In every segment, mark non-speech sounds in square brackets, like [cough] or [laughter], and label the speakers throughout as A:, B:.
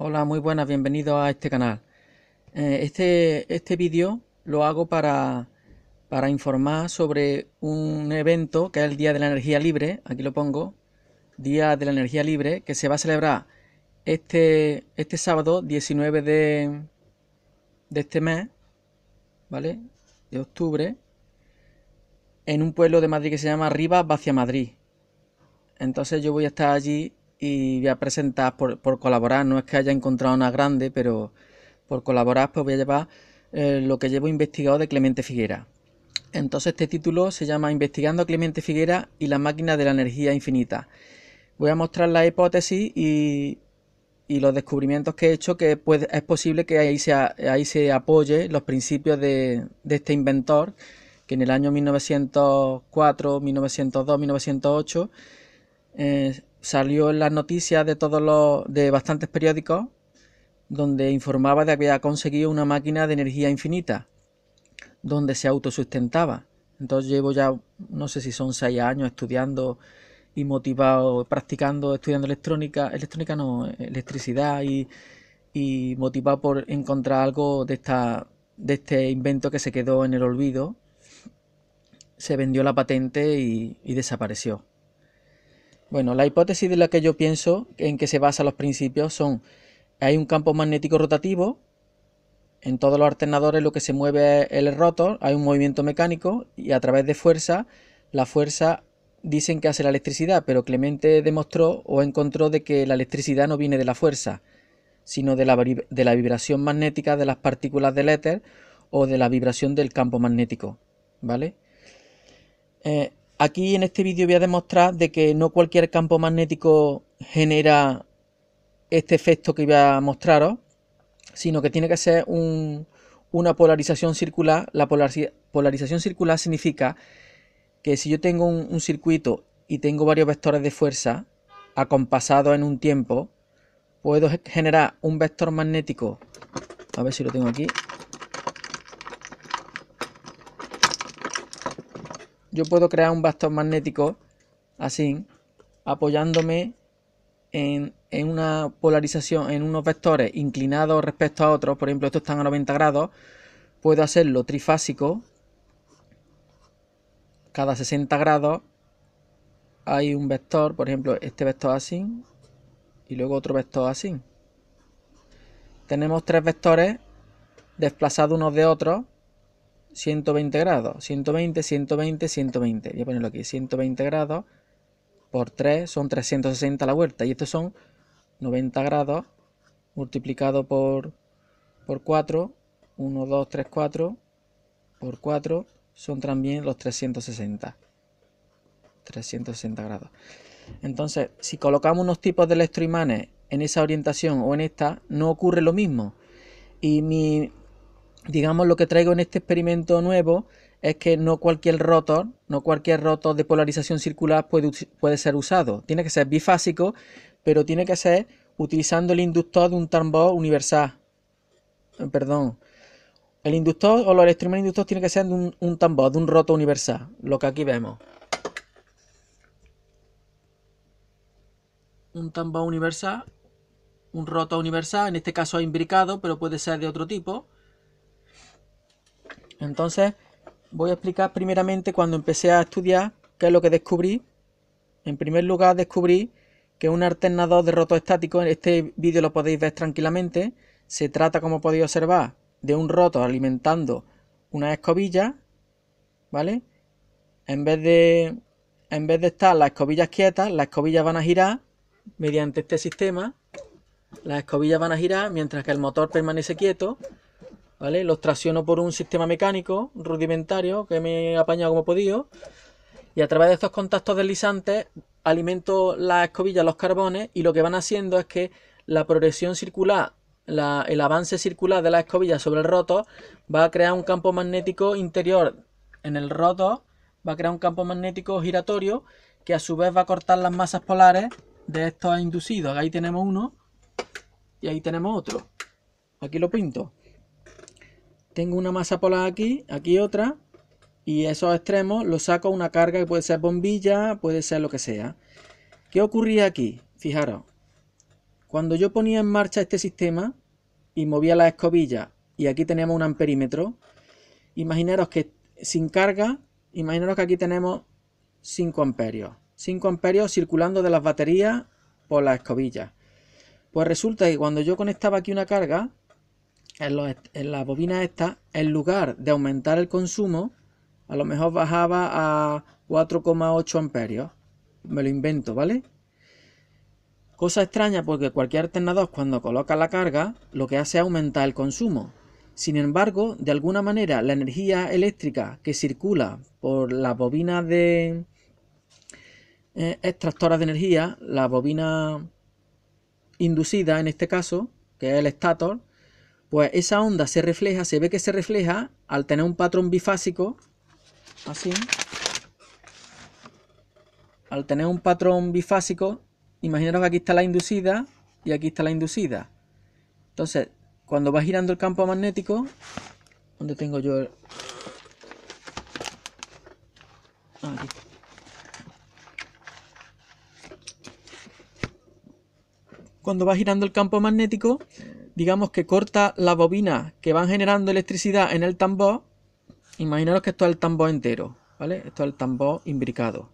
A: Hola, muy buenas, bienvenidos a este canal. Eh, este este vídeo lo hago para, informar sobre un evento que es el Día de la Energía Libre, aquí lo pongo, Día de la Energía Libre, que se va a celebrar este, este sábado 19 de, este mes, ¿vale? De octubre, en un pueblo de Madrid que se llama Rivas, hacia Madrid. Entonces yo voy a estar allí y voy a presentar por, colaborar. No es que haya encontrado una grande, pero por colaborar pues voy a llevar eh, lo que llevo investigado de Clemente Figuera. Entonces este título se llama Investigando a Clemente Figuera y la máquina de la energía infinita. Voy a mostrar la hipótesis y, los descubrimientos que he hecho que pues, es posible que ahí se, ahí se apoye los principios de, este inventor que en el año 1904, 1902, 1908 salió en las noticias de todos los, de bastantes periódicos donde informaba de que había conseguido una máquina de energía infinita, donde se autosustentaba. Entonces llevo ya, no sé si son seis años estudiando y motivado, practicando, estudiando electrónica, electrónica no, electricidad y, motivado por encontrar algo de, esta, de este invento que se quedó en el olvido. Se vendió la patente y desapareció. Bueno, la hipótesis de la que yo pienso, en que se basan los principios, son hay un campo magnético rotativo, en todos los alternadores lo que se mueve es el rotor, hay un movimiento mecánico y a través de fuerza, la fuerza dicen que hace la electricidad, pero Clemente demostró o encontró de que la electricidad no viene de la fuerza, sino de la, de la vibración magnética de las partículas del éter o de la vibración del campo magnético, ¿vale? Eh, Aquí en este vídeo voy a demostrar de que no cualquier campo magnético genera este efecto que voy a mostraros, sino que tiene que ser una polarización circular. La polarización circular significa que si yo tengo un, un circuito y tengo varios vectores de fuerza acompasados en un tiempo, puedo generar un vector magnético, a ver si lo tengo aquí, yo puedo crear un vector magnético así, apoyándome en, en, una polarización, en unos vectores inclinados respecto a otros, por ejemplo, estos están a 90 grados, puedo hacerlo trifásico, cada 60 grados hay un vector, por ejemplo, este vector así, y luego otro vector así. Tenemos tres vectores desplazados unos de otros, 120 grados, 120, 120, 120. Voy a ponerlo aquí, 120 grados por 3 son 360 a la vuelta. Y estos son 90 grados multiplicado por, por 4, 1, 2, 3, 4, por 4 son también los 360. 360 grados. Entonces, si colocamos unos tipos de electroimanes en esa orientación o en esta, no ocurre lo mismo. Y mi, digamos lo que traigo en este experimento nuevo es que no cualquier rotor, no cualquier rotor de polarización circular puede, ser usado. Tiene que ser bifásico, pero tiene que ser utilizando el inductor de un tambor universal. Eh, perdón. El inductor o los electrones inductor tiene que ser de un, tambor, de un rotor universal, lo que aquí vemos. Un tambor universal, un rotor universal, en este caso ha imbricado, pero puede ser de otro tipo entonces, voy a explicar primeramente cuando empecé a estudiar qué es lo que descubrí. En primer lugar, descubrí que un alternador de roto estático, en este vídeo lo podéis ver tranquilamente, se trata, como podéis observar, de un roto alimentando una escobilla, ¿vale? En vez de, en vez de estar las escobillas quietas, las escobillas van a girar mediante este sistema. Las escobillas van a girar mientras que el motor permanece quieto los tracciono por un sistema mecánico rudimentario que me he apañado como he podido. Y a través de estos contactos deslizantes alimento las escobillas, los carbones, y lo que van haciendo es que la progresión circular, el avance circular de la escobilla sobre el roto va a crear un campo magnético interior en el roto, va a crear un campo magnético giratorio que a su vez va a cortar las masas polares de estos inducidos. Ahí tenemos uno y ahí tenemos otro. Aquí lo pinto tengo una masa polar aquí, aquí otra, y esos extremos los saco una carga que puede ser bombilla, puede ser lo que sea. ¿Qué ocurría aquí? Fijaros, cuando yo ponía en marcha este sistema y movía la escobilla y aquí tenemos un amperímetro, imaginaros que sin carga, imaginaros que aquí tenemos 5 amperios. 5 amperios circulando de las baterías por la escobilla. Pues resulta que cuando yo conectaba aquí una carga, en, la bobina esta, en lugar de aumentar el consumo, a lo mejor bajaba a 4,8 amperios. Me lo invento, ¿vale? Cosa extraña porque cualquier alternador cuando coloca la carga lo que hace es aumentar el consumo. Sin embargo, de alguna manera la energía eléctrica que circula por las bobina de eh, extractoras de energía, la bobina inducida en este caso, que es el estator, pues esa onda se refleja, se ve que se refleja al tener un patrón bifásico, así. Al tener un patrón bifásico, imaginaros que aquí está la inducida y aquí está la inducida. Entonces, cuando va girando el campo magnético, donde tengo yo el... Ah, aquí. Cuando va girando el campo magnético, digamos que corta las bobinas que van generando electricidad en el tambor. Imaginaros que esto es el tambor entero, ¿vale? Esto es el tambor imbricado.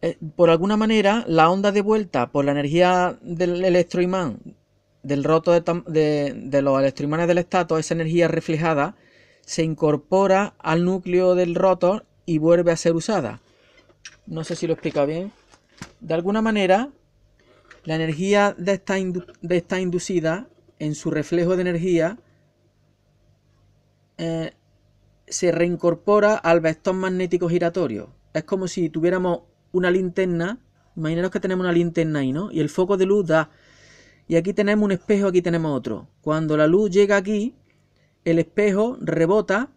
A: Eh, por alguna manera, la onda de vuelta por la energía del electroimán, del roto de, de los electroimanes del estato, esa energía reflejada, se incorpora al núcleo del rotor y vuelve a ser usada. No sé si lo explica bien. De alguna manera, la energía de esta inducida en su reflejo de energía eh, se reincorpora al vector magnético giratorio. Es como si tuviéramos una linterna. Imaginaros que tenemos una linterna ahí, ¿no? Y el foco de luz da. Y aquí tenemos un espejo, aquí tenemos otro. Cuando la luz llega aquí, el espejo rebota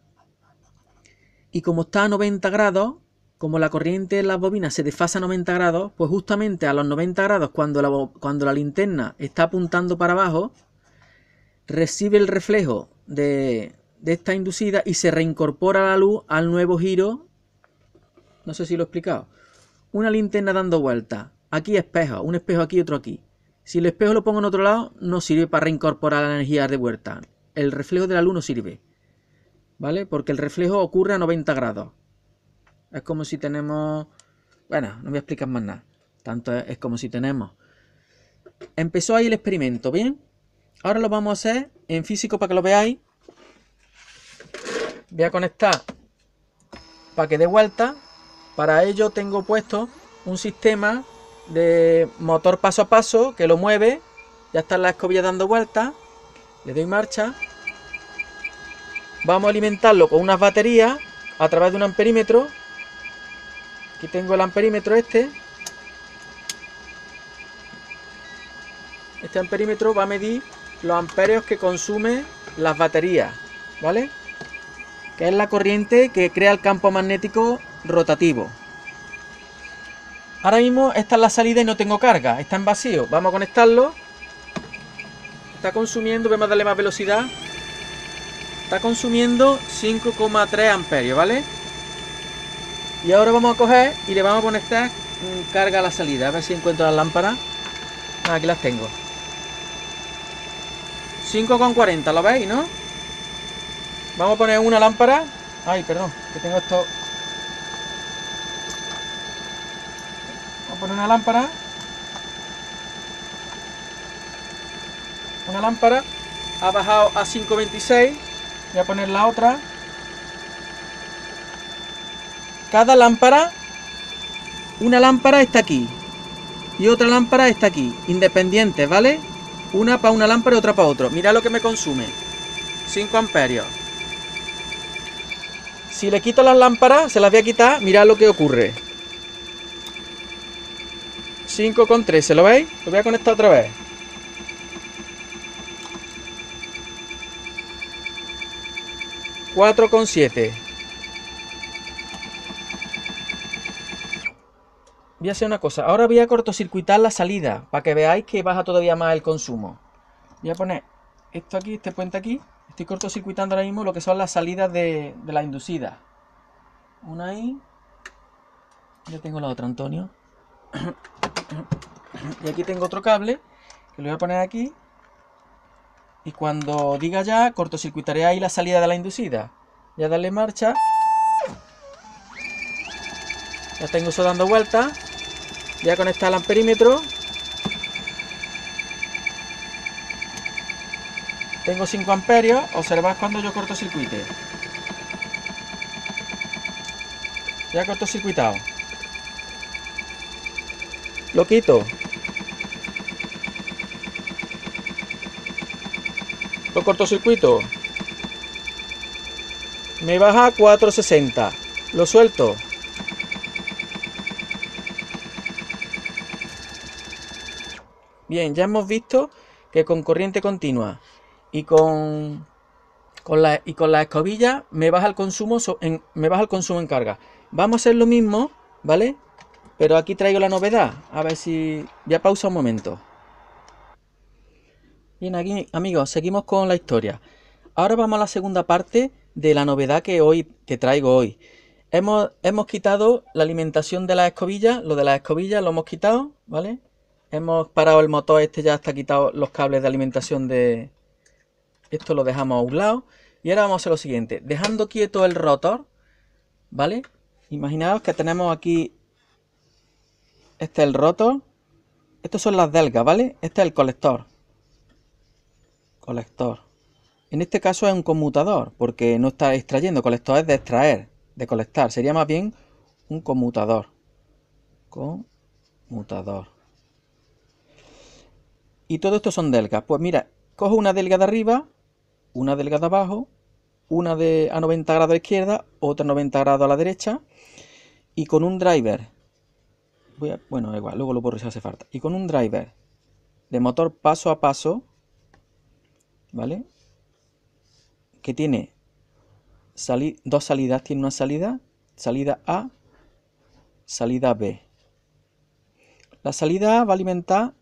A: y como está a 90 grados, como la corriente en las bobinas se desfasa a 90 grados, pues justamente a los 90 grados, cuando la, cuando la linterna está apuntando para abajo, recibe el reflejo de, esta inducida y se reincorpora la luz al nuevo giro. No sé si lo he explicado. Una linterna dando vuelta. Aquí espejo, un espejo aquí, y otro aquí. Si el espejo lo pongo en otro lado, no sirve para reincorporar la energía de vuelta. El reflejo de la luz no sirve. ¿Vale? Porque el reflejo ocurre a 90 grados. Es como si tenemos... Bueno, no voy a explicar más nada. Tanto es, como si tenemos. Empezó ahí el experimento, ¿bien? Ahora lo vamos a hacer en físico para que lo veáis. Voy a conectar para que dé vuelta. Para ello tengo puesto un sistema de motor paso a paso que lo mueve. Ya está la escobilla dando vuelta. Le doy marcha. Vamos a alimentarlo con unas baterías a través de un amperímetro Aquí tengo el amperímetro este. Este amperímetro va a medir los amperios que consume las baterías, ¿vale? Que es la corriente que crea el campo magnético rotativo. Ahora mismo esta es la salida y no tengo carga, está en vacío. Vamos a conectarlo. Está consumiendo, vamos a darle más velocidad. Está consumiendo 5,3 amperios, ¿vale? Y ahora vamos a coger y le vamos a poner esta mm, carga a la salida. A ver si encuentro las lámparas. aquí las tengo. 5,40, ¿lo veis, no? Vamos a poner una lámpara. Ay, perdón, que tengo esto. Vamos a poner una lámpara. Una lámpara. Ha bajado a 5,26. Voy a poner la otra. Cada lámpara, una lámpara está aquí y otra lámpara está aquí, Independiente, ¿vale? Una para una lámpara y otra para otro. Mira lo que me consume. 5 amperios. Si le quito las lámparas, se las voy a quitar, Mira lo que ocurre. 5,13, ¿lo veis? Lo voy a conectar otra vez. ...4,7... Voy a hacer una cosa. Ahora voy a cortocircuitar la salida para que veáis que baja todavía más el consumo. Voy a poner esto aquí, este puente aquí. Estoy cortocircuitando ahora mismo lo que son las salidas de, la inducida. Una ahí. Ya tengo la otra, Antonio. Y aquí tengo otro cable que lo voy a poner aquí. Y cuando diga ya, cortocircuitaré ahí la salida de la inducida. Ya darle marcha. Ya tengo eso dando vueltas. Ya a conectar el amperímetro. Tengo 5 amperios. Observad cuando yo corto circuito, Ya corto circuitado. Lo quito. Lo corto circuito, Me baja a 460. Lo suelto. Bien, ya hemos visto que con corriente continua y con, con la, y con la escobilla me baja el consumo en, me baja el consumo en carga. Vamos a hacer lo mismo, ¿vale? Pero aquí traigo la novedad. A ver si... Ya pausa un momento. Bien, aquí amigos, seguimos con la historia. Ahora vamos a la segunda parte de la novedad que hoy te traigo hoy. Hemos, hemos quitado la alimentación de las escobillas, lo de las escobillas lo hemos quitado, ¿vale? Hemos parado el motor, este ya está quitado los cables de alimentación de... Esto lo dejamos a un lado. Y ahora vamos a hacer lo siguiente. Dejando quieto el rotor, ¿vale? Imaginaos que tenemos aquí... Este es el rotor. Estos son las delgas, ¿vale? Este es el colector. Colector. En este caso es un conmutador, porque no está extrayendo. Colector es de extraer, de colectar. Sería más bien un conmutador. Conmutador. Y todo esto son delgas. Pues mira, cojo una delga de arriba, una delga de abajo, una de a 90 grados a la izquierda, otra 90 grados a la derecha, y con un driver, voy a, bueno, igual, luego lo borro si hace falta, y con un driver de motor paso a paso, ¿vale? Que tiene dos salidas, tiene una salida, salida A, salida B. La salida A va a alimentar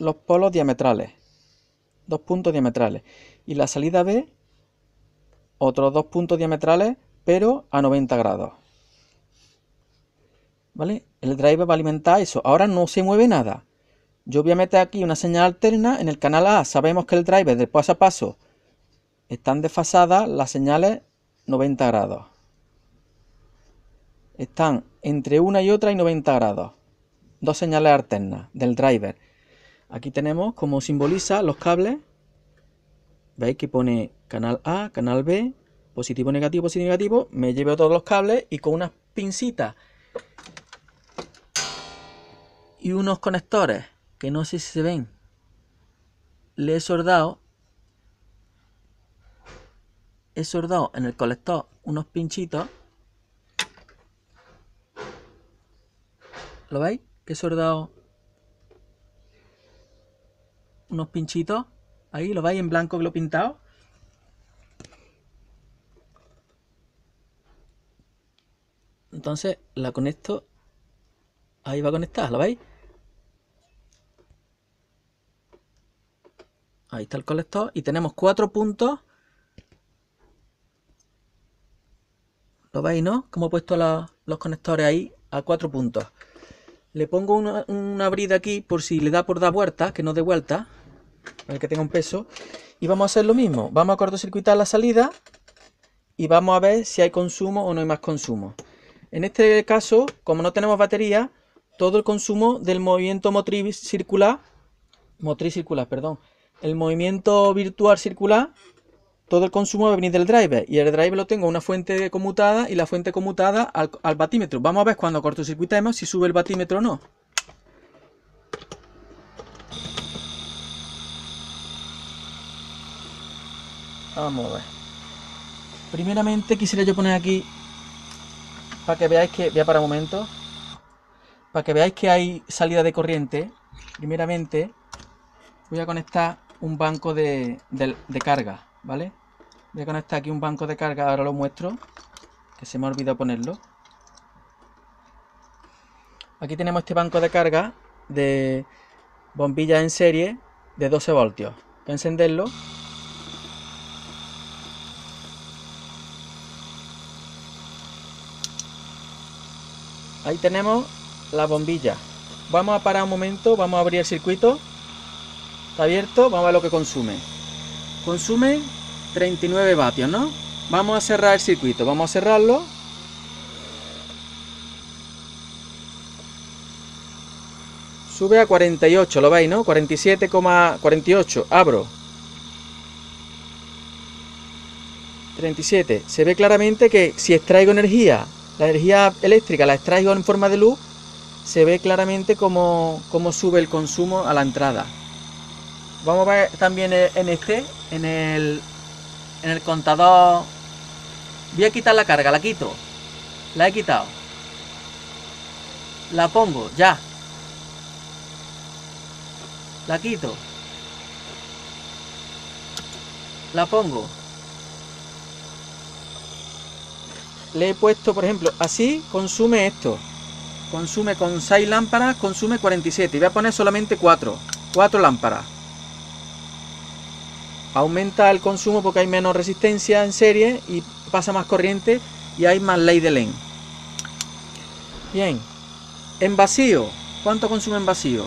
A: los polos diametrales, dos puntos diametrales, y la salida B, otros dos puntos diametrales, pero a 90 grados. ¿Vale? El driver va a alimentar eso. Ahora no se mueve nada. Yo voy a meter aquí una señal alterna en el canal A. Sabemos que el driver de paso a paso están desfasadas las señales 90 grados. Están entre una y otra y 90 grados. Dos señales alternas del driver. Aquí tenemos como simboliza los cables. Veis que pone canal A, canal B, positivo, negativo, positivo, negativo. Me llevo todos los cables y con unas pincitas y unos conectores que no sé si se ven. Le he soldado. He soldado en el colector unos pinchitos. ¿Lo veis? Que he soldado unos pinchitos. Ahí lo veis en blanco que lo he pintado. Entonces la conecto. Ahí va a conectar, ¿lo veis? Ahí está el colector. Y tenemos cuatro puntos. ¿Lo veis, no? Como he puesto los conectores ahí a cuatro puntos. Le pongo una, una brida aquí por si le da por dar vueltas, que no dé vuelta para el que tenga un peso. Y vamos a hacer lo mismo. Vamos a cortocircuitar la salida y vamos a ver si hay consumo o no hay más consumo. En este caso, como no tenemos batería, todo el consumo del movimiento motriz circular, motriz perdón, el movimiento virtual circular, todo el consumo va a venir del driver. Y el driver lo tengo una fuente conmutada y la fuente conmutada al, al batímetro. Vamos a ver cuando cortocircuitemos si sube el batímetro o no. Vamos a ver. Primeramente quisiera yo poner aquí, para que veáis que, voy para un momento, para que veáis que hay salida de corriente, primeramente voy a conectar un banco de, de, carga, ¿vale? Voy a conectar aquí un banco de carga, ahora lo muestro, que se me ha olvidado ponerlo. Aquí tenemos este banco de carga de bombillas en serie de 12 voltios. Voy a encenderlo ahí tenemos la bombilla vamos a parar un momento vamos a abrir el circuito está abierto vamos a ver lo que consume consume 39 vatios no vamos a cerrar el circuito vamos a cerrarlo sube a 48, lo veis, ¿no? 47,48, abro. 37. Se ve claramente que si extraigo energía la energía eléctrica la extraigo en forma de luz, se ve claramente cómo, sube el consumo a la entrada. Vamos a ver también en este, en el, en el contador. Voy a quitar la carga, la quito. La he quitado. La pongo, ya. La quito. La pongo. le he puesto, por ejemplo, así consume esto. Consume con 6 lámparas, consume 47. Y voy a poner solamente 4. 4 lámparas. Aumenta el consumo porque hay menos resistencia en serie y pasa más corriente y hay más ley de len. Bien. En vacío. ¿Cuánto consume en vacío?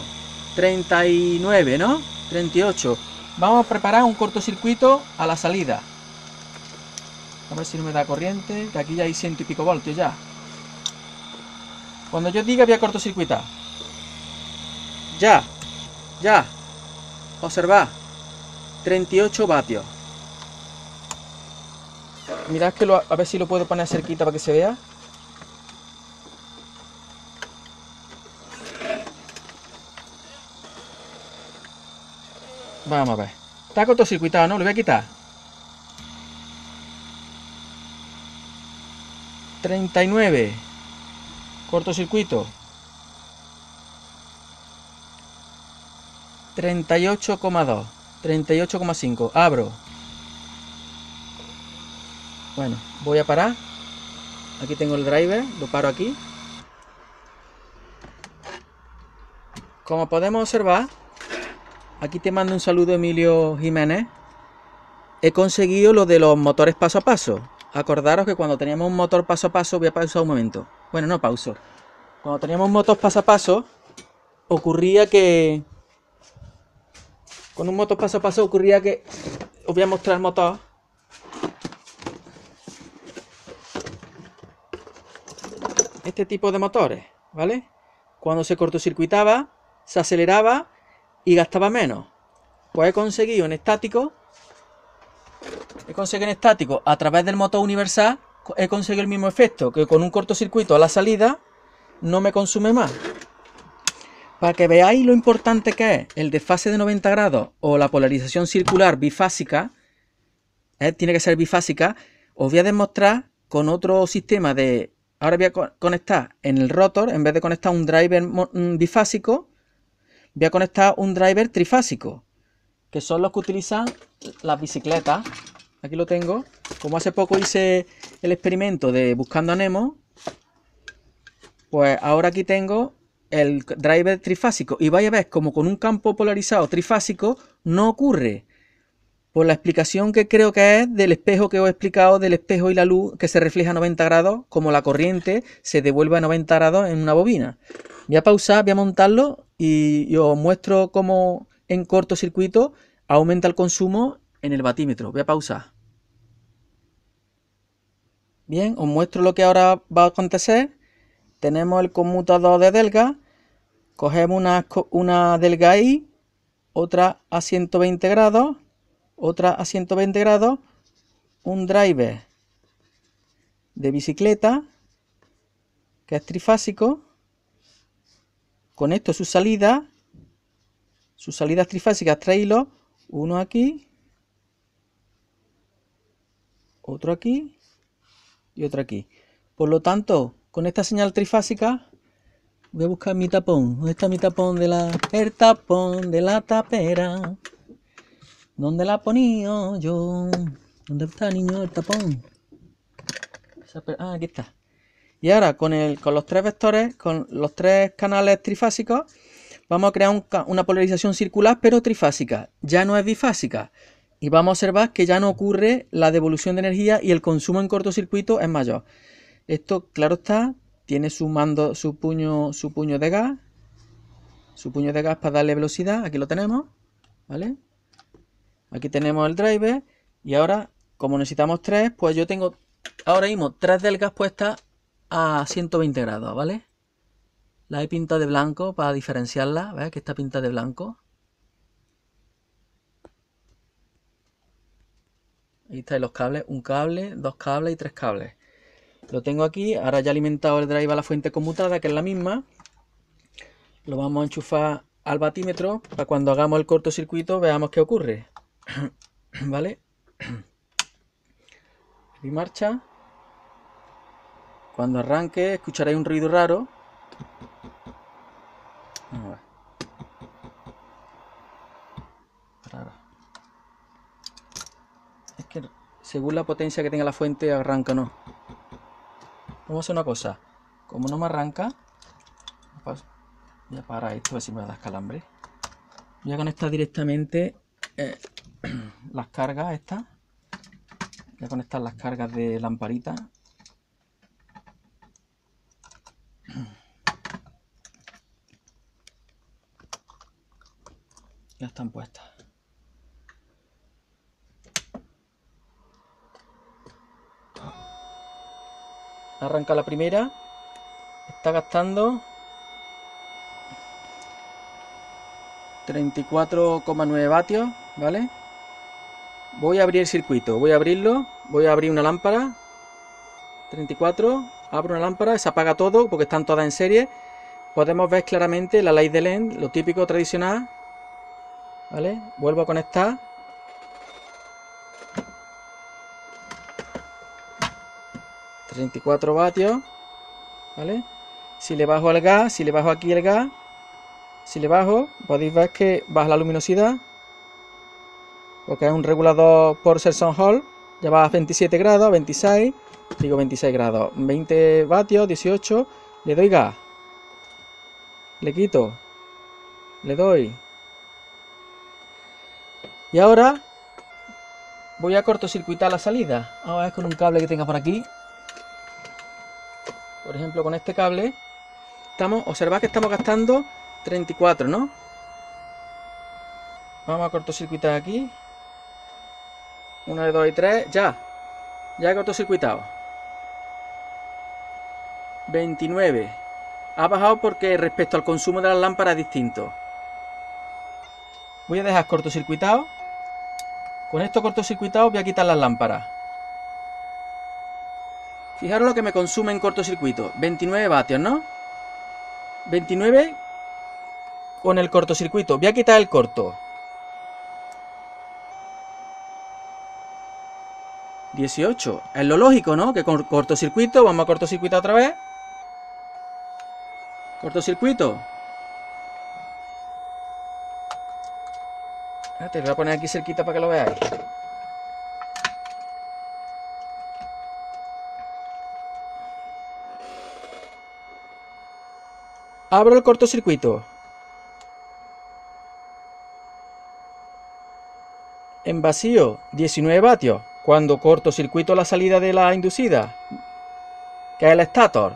A: 39, ¿no? 38. Vamos a preparar un cortocircuito a la salida. A ver si no me da corriente, que aquí ya hay ciento y pico voltios ya. Cuando yo diga voy a cortocircuitar. Ya, ya. Observad. 38 vatios. Mirad que lo, a ver si lo puedo poner cerquita para que se vea. Vamos a ver. Está cortocircuitado, ¿no? Lo voy a quitar. 39. Cortocircuito. 38,2. 38,5. Abro. Bueno, voy a parar. Aquí tengo el driver, lo paro aquí. Como podemos observar, aquí te mando un saludo Emilio Jiménez. He conseguido lo de los motores paso a paso. Acordaros que cuando teníamos un motor paso a paso, voy a pausar un momento. Bueno, no pauso. Cuando teníamos motos paso a paso, ocurría que... Con un motor paso a paso ocurría que... Os voy a mostrar el motor. Este tipo de motores, ¿vale? Cuando se cortocircuitaba, se aceleraba y gastaba menos. Pues he conseguido en estático He conseguido en estático, a través del motor universal, he conseguido el mismo efecto, que con un cortocircuito a la salida no me consume más. Para que veáis lo importante que es el desfase de 90 grados o la polarización circular bifásica, ¿eh? tiene que ser bifásica, os voy a demostrar con otro sistema de... Ahora voy a conectar en el rotor, en vez de conectar un driver bifásico, voy a conectar un driver trifásico que son los que utilizan las bicicletas. Aquí lo tengo. Como hace poco hice el experimento de buscando a Nemo, pues ahora aquí tengo el driver trifásico. Y vaya a ver como con un campo polarizado trifásico no ocurre. Por la explicación que creo que es del espejo que os he explicado, del espejo y la luz que se refleja a 90 grados, como la corriente se devuelve a 90 grados en una bobina. Voy a pausar, voy a montarlo y os muestro cómo en cortocircuito aumenta el consumo en el batímetro. Voy a pausar. Bien, os muestro lo que ahora va a acontecer. Tenemos el conmutador de delga. Cogemos una, una delga ahí, otra a 120 grados, otra a 120 grados, un driver de bicicleta, que es trifásico. Con esto su salida sus salidas trifásicas, tres hilos, uno aquí, otro aquí y otro aquí. Por lo tanto, con esta señal trifásica, voy a buscar mi tapón. ¿Dónde está mi tapón de la... El tapón de la tapera. ¿Dónde la ponía yo? ¿Dónde está, niño, el tapón? Ah, aquí está. Y ahora, con, el, con los tres vectores, con los tres canales trifásicos, vamos a crear una polarización circular pero trifásica, ya no es bifásica. Y vamos a observar que ya no ocurre la devolución de energía y el consumo en cortocircuito es mayor. Esto, claro está, tiene su mando, su puño, su puño de gas, su puño de gas para darle velocidad, aquí lo tenemos, ¿vale? Aquí tenemos el driver y ahora, como necesitamos tres, pues yo tengo ahora mismo tres del gas puesta a 120 grados, ¿vale? La he pintado de blanco para diferenciarla. veis Que está pintada de blanco. Ahí están los cables. Un cable, dos cables y tres cables. Lo tengo aquí. Ahora ya he alimentado el drive a la fuente conmutada, que es la misma. Lo vamos a enchufar al batímetro para cuando hagamos el cortocircuito veamos qué ocurre. [coughs] ¿Vale? Y marcha. Cuando arranque escucharéis un ruido raro es que según la potencia que tenga la fuente, arranca o no. Vamos a hacer una cosa. Como no me arranca, voy a parar esto, a ver si me va calambre. Voy a conectar directamente eh, [clears throat] las cargas estas. Voy a conectar las cargas de lamparita Ya están puestas. Arranca la primera. Está gastando 34,9 vatios, ¿vale? Voy a abrir el circuito, voy a abrirlo, voy a abrir una lámpara, 34, abro una lámpara, se apaga todo porque están todas en serie. Podemos ver claramente la ley de lens lo típico tradicional, Vuelvo a conectar. ...34 vatios... ¿Vale? Si le bajo el gas, si le bajo aquí el gas... Si le bajo, podéis ver que baja la luminosidad... Porque es un regulador por serson Hall... Ya va a 27 grados, 26... Digo 26 grados... 20 vatios, 18... Le doy gas... Le quito... Le doy... Y ahora voy a cortocircuitar la salida. Ahora es con un cable que tenga por aquí. Por ejemplo, con este cable. Estamos, observad que estamos gastando 34, ¿no? Vamos a cortocircuitar aquí. 1, 2 y 3. Ya. Ya he cortocircuitado. 29. Ha bajado porque respecto al consumo de las lámparas es distinto. Voy a dejar cortocircuitado con esto cortocircuitado voy a quitar las lámparas. Fijaros lo que me consume en cortocircuito. 29 vatios, ¿no? 29 con el cortocircuito. Voy a quitar el corto. 18. Es lo lógico, ¿no? Que con cortocircuito, vamos a cortocircuito otra vez. Cortocircuito. Te voy a poner aquí cerquita para que lo veáis. Abro el cortocircuito. En vacío, 19 vatios. Cuando cortocircuito la salida de la inducida, que es el estator.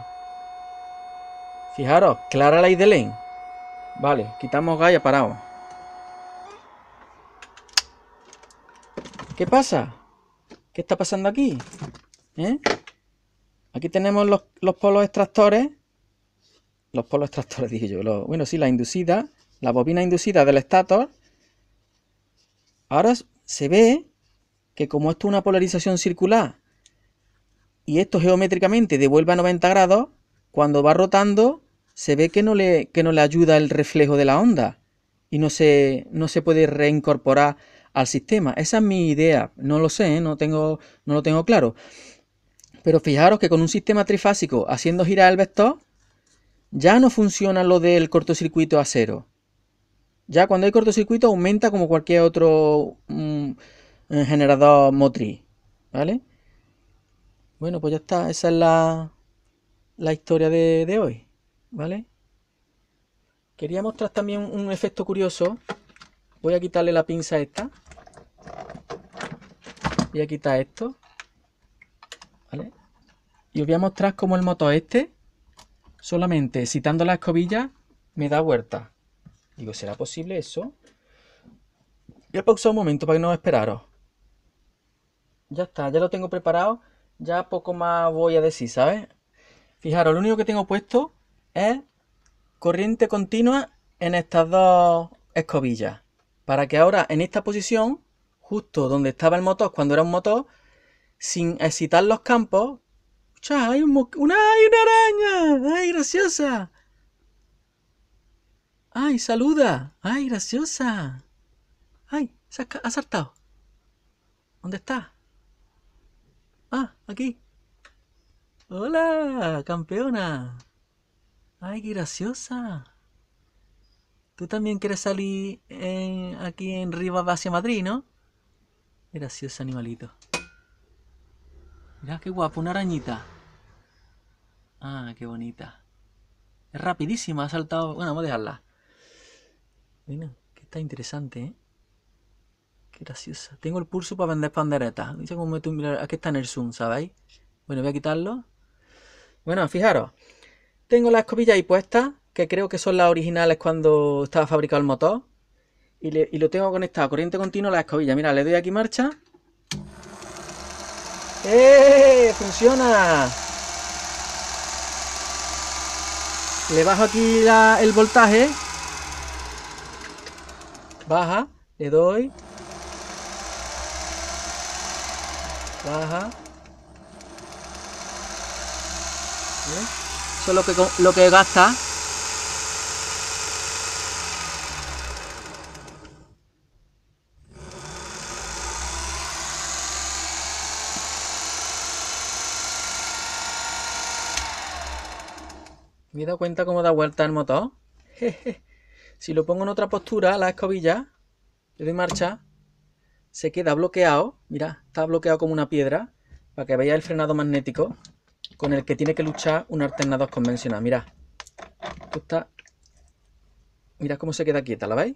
A: Fijaros, clara la Idelén. Vale, quitamos gaya, paramos. ¿Qué pasa? ¿Qué está pasando aquí? ¿Eh? Aquí tenemos los, polos extractores. Los polos extractores, [laughs] dije yo. bueno, sí, la inducida, la bobina inducida del estator. Ahora se ve que como esto es una polarización circular y esto geométricamente devuelve a 90 grados, cuando va rotando se ve que no le, que no le ayuda el reflejo de la onda y no se, no se puede reincorporar al sistema. Esa es mi idea. No lo sé, no, tengo, no lo tengo claro. Pero fijaros que con un sistema trifásico haciendo girar el vector, ya no funciona lo del cortocircuito a cero. Ya cuando hay cortocircuito aumenta como cualquier otro mm, generador motriz. ¿Vale? Bueno, pues ya está. Esa es la, la historia de, hoy. ¿Vale? Quería mostrar también un efecto curioso. Voy a quitarle la pinza esta. Voy a quitar esto. ¿Vale? Y os voy a mostrar cómo el motor este, solamente citando la escobilla, me da vuelta. Digo, ¿será posible eso? Voy a pausar un momento para que no esperaros. Ya está, ya lo tengo preparado. Ya poco más voy a decir, ¿sabes? Fijaros, lo único que tengo puesto es corriente continua en estas dos escobillas. Para que ahora en esta posición justo donde estaba el motor cuando era un motor, sin excitar los campos. ¡Ay, ¡Hay, un una, ¡Hay una araña! ¡Ay, graciosa! ¡Ay, saluda! ¡Ay, graciosa! ¡Ay, se ha saltado! ¿Dónde está? Ah, aquí. ¡Hola, campeona! ¡Ay, qué graciosa! Tú también quieres salir eh, aquí en Rivas hacia Madrid, ¿no? Gracioso animalito. Mirá qué guapo, una arañita. Ah, qué bonita. Es rapidísima, ha saltado. Bueno, vamos a dejarla. Mira, que está interesante, ¿eh? Qué graciosa. Tengo el pulso para vender panderetas. como Aquí está en el zoom, ¿sabéis? Bueno, voy a quitarlo. Bueno, fijaros. Tengo las escopilla ahí puestas, que creo que son las originales cuando estaba fabricado el motor y, le, y lo tengo conectado a corriente continua a la escobilla. Mira, le doy aquí marcha. ¡Eh! ¡Funciona! Le bajo aquí el voltaje. Baja, le doy. Baja. ¿Eh? Eso es lo que, lo que gasta ¿Me he dado cuenta cómo da vuelta el motor? Si lo pongo en otra postura, la escobilla, le doy marcha, se queda bloqueado. Mira, está bloqueado como una piedra, para que veáis el frenado magnético con el que tiene que luchar un alternador convencional. Mira, está... Mira cómo se queda quieta, ¿la veis?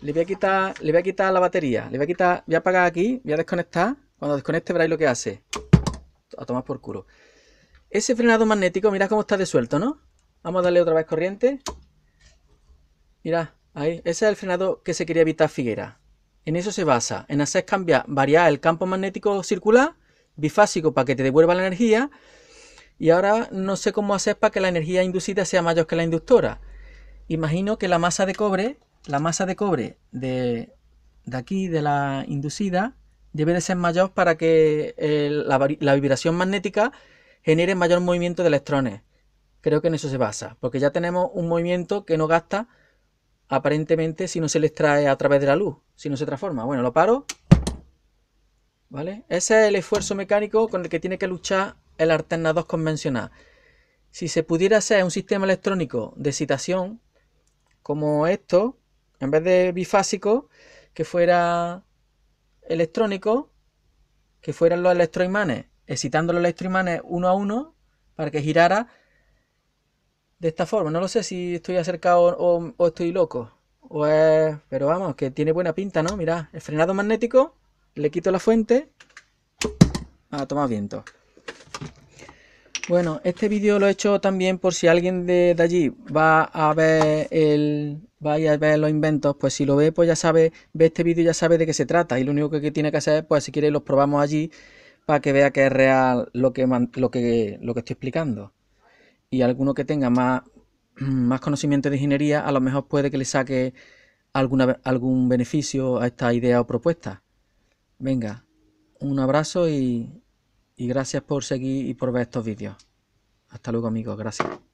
A: Le voy a quitar, le voy a quitar la batería, le voy a quitar, voy a apagar aquí, voy a desconectar. Cuando desconecte veréis lo que hace. A tomar por culo. Ese frenado magnético, mira cómo está desuelto, ¿no? Vamos a darle otra vez corriente. Mira, ahí. Ese es el frenado que se quería evitar Figuera. En eso se basa, en hacer cambiar, variar el campo magnético circular, bifásico para que te devuelva la energía. Y ahora no sé cómo hacer para que la energía inducida sea mayor que la inductora. Imagino que la masa de cobre, la masa de cobre de, aquí, de la inducida, debe de ser mayor para que la vibración magnética genere mayor movimiento de electrones. Creo que en eso se basa, porque ya tenemos un movimiento que no gasta aparentemente si no se le extrae a través de la luz, si no se transforma. Bueno, lo paro. ¿Vale? Ese es el esfuerzo mecánico con el que tiene que luchar el alternador convencional. Si se pudiera hacer un sistema electrónico de excitación como esto, en vez de bifásico, que fuera electrónico, que fueran los electroimanes, excitando los electroimanes uno a uno para que girara de esta forma. No lo sé si estoy acercado o, estoy loco. Pero vamos, que tiene buena pinta, ¿no? mira el frenado magnético, le quito la fuente. A ah, tomar viento. Bueno, este vídeo lo he hecho también por si alguien de, allí va a ver el vaya a ver los inventos, pues si lo ve, pues ya sabe, ve este vídeo ya sabe de qué se trata. Y lo único que tiene que hacer, pues si quiere los probamos allí para que vea que es real lo que, lo que, lo que estoy explicando y alguno que tenga más, [clears throat] más conocimiento de ingeniería, a lo mejor puede que le saque alguna, algún beneficio a esta idea o propuesta. Venga, un abrazo y, y gracias por seguir y por ver estos vídeos. Hasta luego amigos, gracias.